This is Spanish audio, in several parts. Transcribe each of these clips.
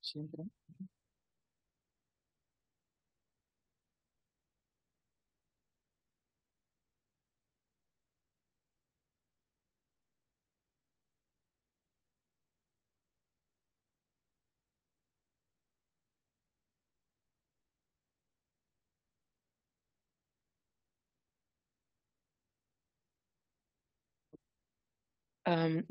siempre. Um,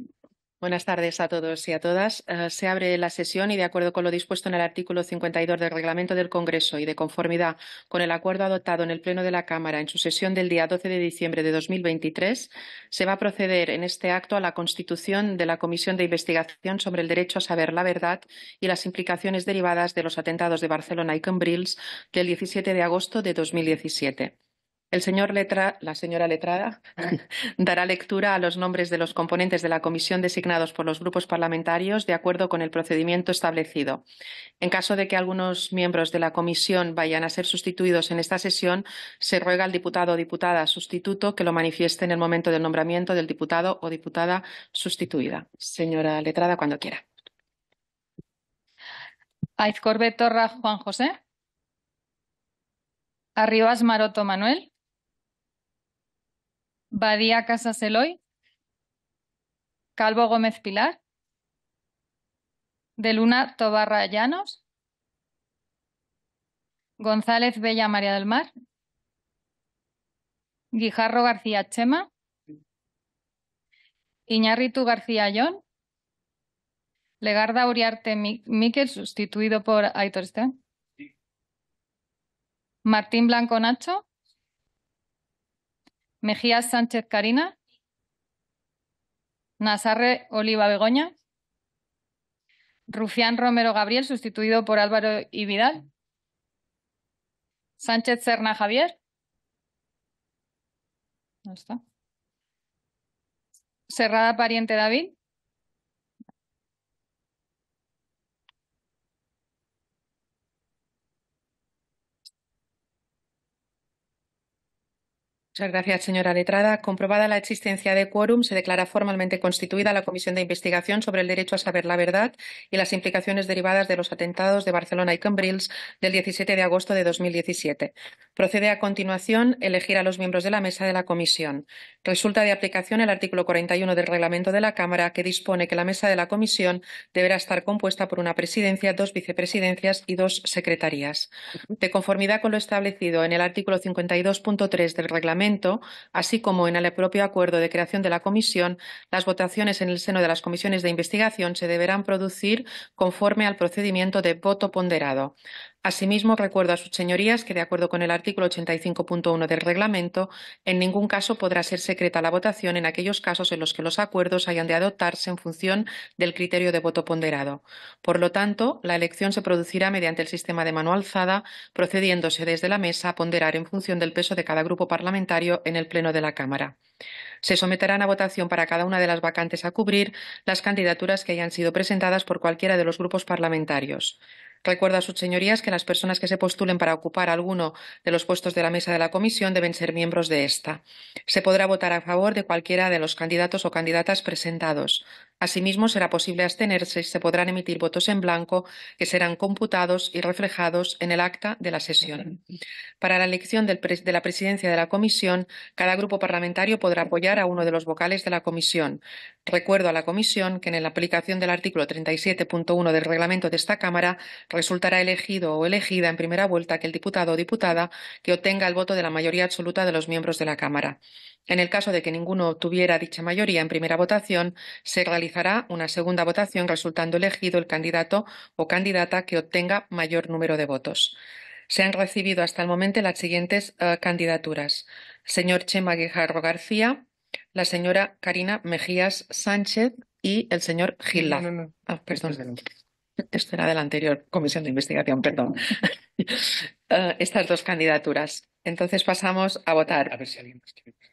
Buenas tardes a todos y a todas. Eh, se abre la sesión y, de acuerdo con lo dispuesto en el artículo 52 del reglamento del Congreso y de conformidad con el acuerdo adoptado en el Pleno de la Cámara en su sesión del día 12 de diciembre de 2023, se va a proceder en este acto a la constitución de la Comisión de Investigación sobre el Derecho a Saber la Verdad y las implicaciones derivadas de los atentados de Barcelona y Cambrils del 17 de agosto de 2017. El señor Letra, la señora Letrada dará lectura a los nombres de los componentes de la comisión designados por los grupos parlamentarios de acuerdo con el procedimiento establecido. En caso de que algunos miembros de la comisión vayan a ser sustituidos en esta sesión, se ruega al diputado o diputada sustituto que lo manifieste en el momento del nombramiento del diputado o diputada sustituida. Señora Letrada, cuando quiera. Aizcorbe Torra Juan José. Arribas Maroto Manuel. Badía Casas Eloy, Calvo Gómez Pilar, De Luna Tobarra Llanos, González Bella María del Mar, Guijarro García Chema, Iñarritu García Yon, Legarda Uriarte Miquel, sustituido por Aitor Sten, Martín Blanco Nacho, Mejías Sánchez Carina. Nazarre Oliva Begoña. Rufián Romero Gabriel, sustituido por Álvaro y Vidal. Sánchez Serna Javier. No está. Serrada Pariente David. Muchas gracias, señora letrada. Comprobada la existencia de quórum, se declara formalmente constituida la Comisión de Investigación sobre el Derecho a Saber la Verdad y las implicaciones derivadas de los atentados de Barcelona y Cambrils del 17 de agosto de 2017. Procede a continuación elegir a los miembros de la mesa de la comisión. Resulta de aplicación el artículo 41 del reglamento de la Cámara, que dispone que la mesa de la comisión deberá estar compuesta por una presidencia, dos vicepresidencias y dos secretarías. De conformidad con lo establecido en el artículo 52.3 del reglamento, así como en el propio acuerdo de creación de la comisión, las votaciones en el seno de las comisiones de investigación se deberán producir conforme al procedimiento de voto ponderado. Asimismo, recuerdo a sus señorías que, de acuerdo con el artículo 85.1 del reglamento, en ningún caso podrá ser secreta la votación en aquellos casos en los que los acuerdos hayan de adoptarse en función del criterio de voto ponderado. Por lo tanto, la elección se producirá mediante el sistema de mano alzada, procediéndose desde la mesa a ponderar en función del peso de cada grupo parlamentario en el Pleno de la Cámara. Se someterán a votación para cada una de las vacantes a cubrir las candidaturas que hayan sido presentadas por cualquiera de los grupos parlamentarios. Recuerda, a sus señorías que las personas que se postulen para ocupar alguno de los puestos de la mesa de la comisión deben ser miembros de esta. Se podrá votar a favor de cualquiera de los candidatos o candidatas presentados. Asimismo, será posible abstenerse y se podrán emitir votos en blanco que serán computados y reflejados en el acta de la sesión. Para la elección de la presidencia de la comisión, cada grupo parlamentario podrá apoyar a uno de los vocales de la comisión. Recuerdo a la comisión que en la aplicación del artículo 37.1 del reglamento de esta Cámara resultará elegido o elegida en primera vuelta aquel diputado o diputada que obtenga el voto de la mayoría absoluta de los miembros de la Cámara. En el caso de que ninguno obtuviera dicha mayoría en primera votación, se realizará realizará una segunda votación resultando elegido el candidato o candidata que obtenga mayor número de votos. Se han recibido hasta el momento las siguientes eh, candidaturas. Señor Chema Guijarro García, la señora Karina Mejías Sánchez y el señor Gil no, no, ah, Esto este era de la anterior comisión de investigación, perdón. Eh, estas dos candidaturas. Entonces pasamos a votar. A ver si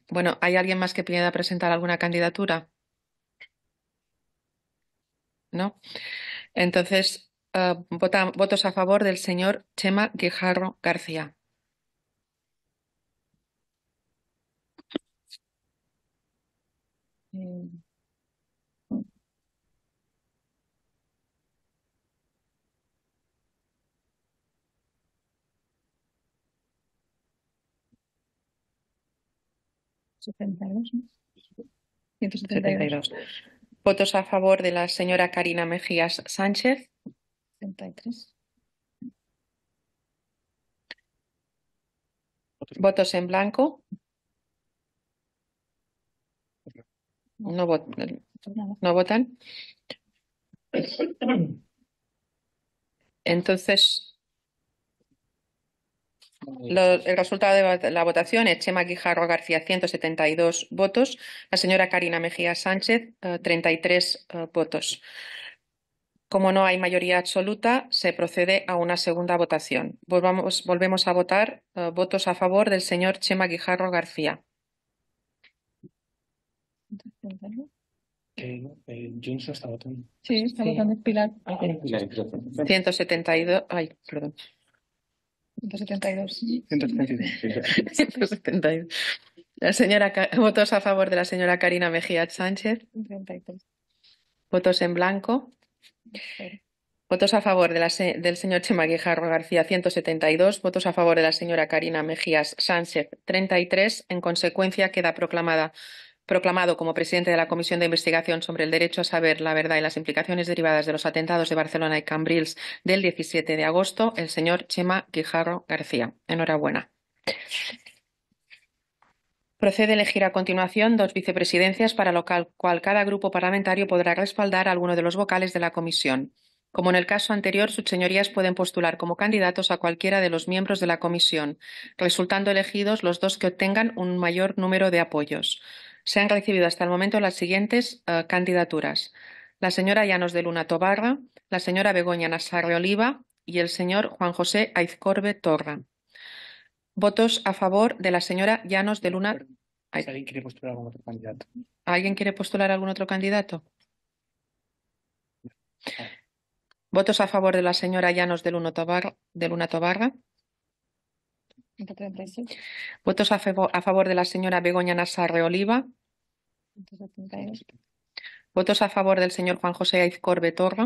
Bueno, ¿hay alguien más que pida presentar alguna candidatura? ¿no? Entonces, eh, votos a favor del señor Chema Guijarro García. 172. Votos a favor de la señora Karina Mejías Sánchez. Votos en blanco. No, no votan. Entonces, el resultado de la votación es Chema Guijarro García, 172 votos. La señora Karina Mejía Sánchez, 33 eh, eh, votos. Como no hay mayoría absoluta, se procede a una segunda votación. volvemos a votar eh, votos a favor del señor Chema Guijarro García. Eh, está votando. Sí, está votando Pilar, 172. Ah, ay, perdón. 172. 172. La señora, votos a favor de la señora Karina Mejías Sánchez. 33. Votos en blanco. Votos a favor del señor Chema Guijarro García, 172. Votos a favor de la señora Karina Mejías Sánchez, 33. En consecuencia, queda proclamada Proclamado como presidente de la Comisión de Investigación sobre el Derecho a Saber la Verdad y las implicaciones derivadas de los atentados de Barcelona y Cambrils del 17 de agosto, el señor Chema Guijarro García. Enhorabuena. Procede elegir a continuación dos vicepresidencias para lo cual cada grupo parlamentario podrá respaldar a alguno de los vocales de la comisión. Como en el caso anterior, sus señorías pueden postular como candidatos a cualquiera de los miembros de la comisión, resultando elegidos los dos que obtengan un mayor número de apoyos. Se han recibido hasta el momento las siguientes eh, candidaturas. La señora Llanos de Luna Tobarra, la señora Begoña Nazarre Oliva y el señor Juan José Aizcorbe Torra. Votos a favor de la señora Llanos de Luna. ¿Alguien quiere postular algún otro candidato? ¿Alguien quiere postular algún otro candidato? Ah. Votos a favor de la señora Llanos de Luna De Luna Tobarra. ¿Votos a favor, de la señora Begoña Nazarre Oliva? ¿Votos a favor del señor Juan José Aizcorbe Torra?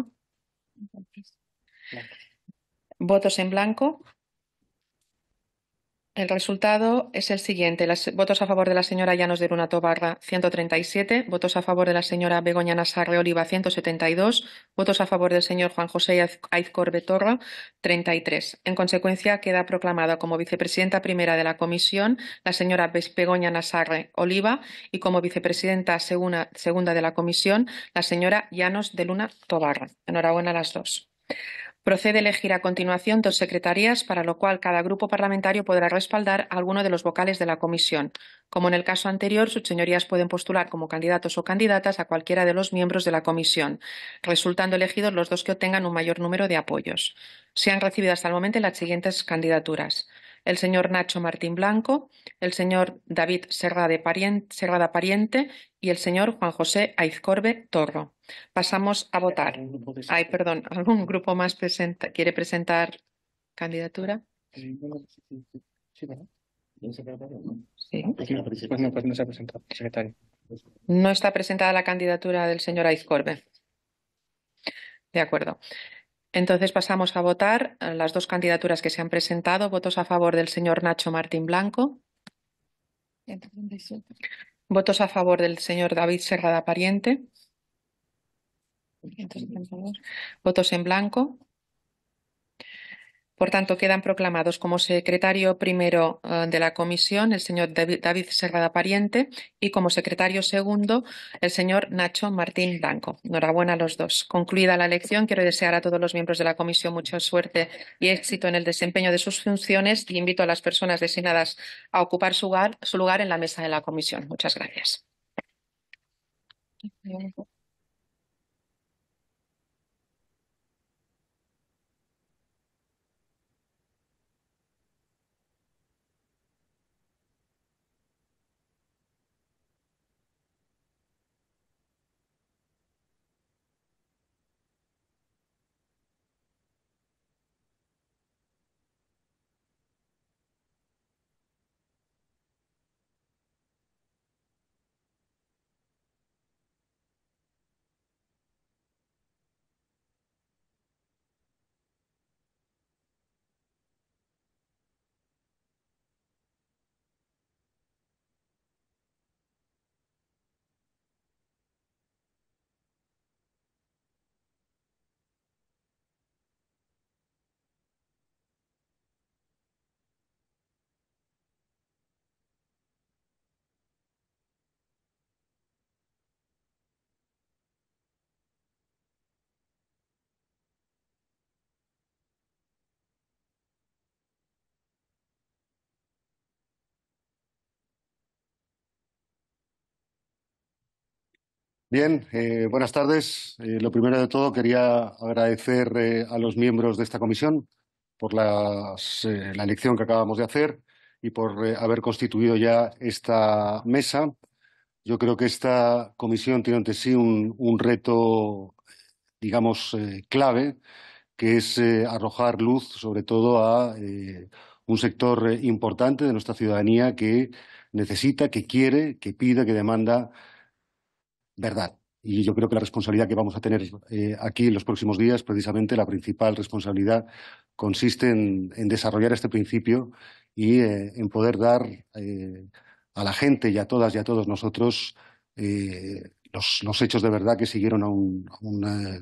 ¿Votos en blanco? El resultado es el siguiente. votos a favor de la señora Llanos de Luna Tobarra, 137. Votos a favor de la señora Begoña Nazarre Oliva, 172. Votos a favor del señor Juan José Aizcor Torra, 33. En consecuencia, queda proclamada como vicepresidenta primera de la comisión la señora Begoña Nazarre Oliva y como vicepresidenta segunda, segunda de la comisión la señora Llanos de Luna Tobarra. Enhorabuena a las dos. Procede elegir a continuación dos secretarías, para lo cual cada grupo parlamentario podrá respaldar a alguno de los vocales de la comisión. Como en el caso anterior, sus señorías pueden postular como candidatos o candidatas a cualquiera de los miembros de la comisión, resultando elegidos los dos que obtengan un mayor número de apoyos. Se han recibido hasta el momento las siguientes candidaturas el señor Nacho Martín Blanco, el señor David Serrada Pariente, y el señor Juan José Aizcorbe Torro. Pasamos a votar. Ay, perdón, ¿algún grupo más presenta, quiere presentar candidatura? no, No está presentada la candidatura del señor Aizcorbe. De acuerdo. Entonces pasamos a votar eh, las dos candidaturas que se han presentado. Votos a favor del señor Nacho Martín Blanco. Votos a favor del señor David Serrada Pariente. Votos en blanco. Por tanto, quedan proclamados como secretario primero eh, de la comisión el señor David Serrada Pariente y como secretario segundo el señor Nacho Martín Blanco. Enhorabuena a los dos. Concluida la elección, quiero desear a todos los miembros de la comisión mucha suerte y éxito en el desempeño de sus funciones y invito a las personas designadas a ocupar su lugar en la mesa de la comisión. Muchas gracias. Bien, eh, buenas tardes. Eh, lo primero de todo, quería agradecer eh, a los miembros de esta comisión por la elección que acabamos de hacer y por haber constituido ya esta mesa. Yo creo que esta comisión tiene ante sí un reto, digamos, clave, que es arrojar luz sobre todo a un sector importante de nuestra ciudadanía que necesita, que quiere, que pide, que demanda verdad. Y yo creo que la responsabilidad que vamos a tener eh, aquí en los próximos días, precisamente la principal responsabilidad, consiste en, desarrollar este principio y eh, en poder dar eh, a la gente y a todas y a todos nosotros los, hechos de verdad que siguieron a un,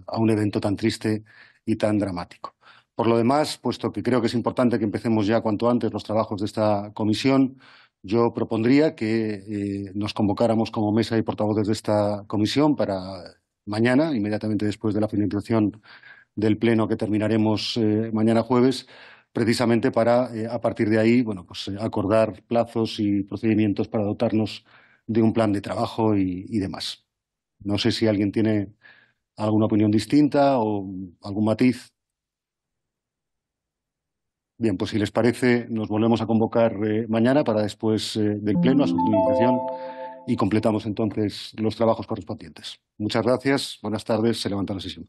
a un evento tan triste y tan dramático. Por lo demás, puesto que creo que es importante que empecemos ya cuanto antes los trabajos de esta comisión, yo propondría que eh, nos convocáramos como mesa y portavoces de esta comisión para mañana, inmediatamente después de la finalización del pleno que terminaremos eh, mañana jueves, precisamente para, eh, a partir de ahí, bueno, pues acordar plazos y procedimientos para dotarnos de un plan de trabajo y demás. No sé si alguien tiene alguna opinión distinta o algún matiz. Bien, pues si les parece, nos volvemos a convocar eh, mañana para después eh, del Pleno a su utilización y completamos entonces los trabajos correspondientes. Muchas gracias, buenas tardes, se levanta la sesión.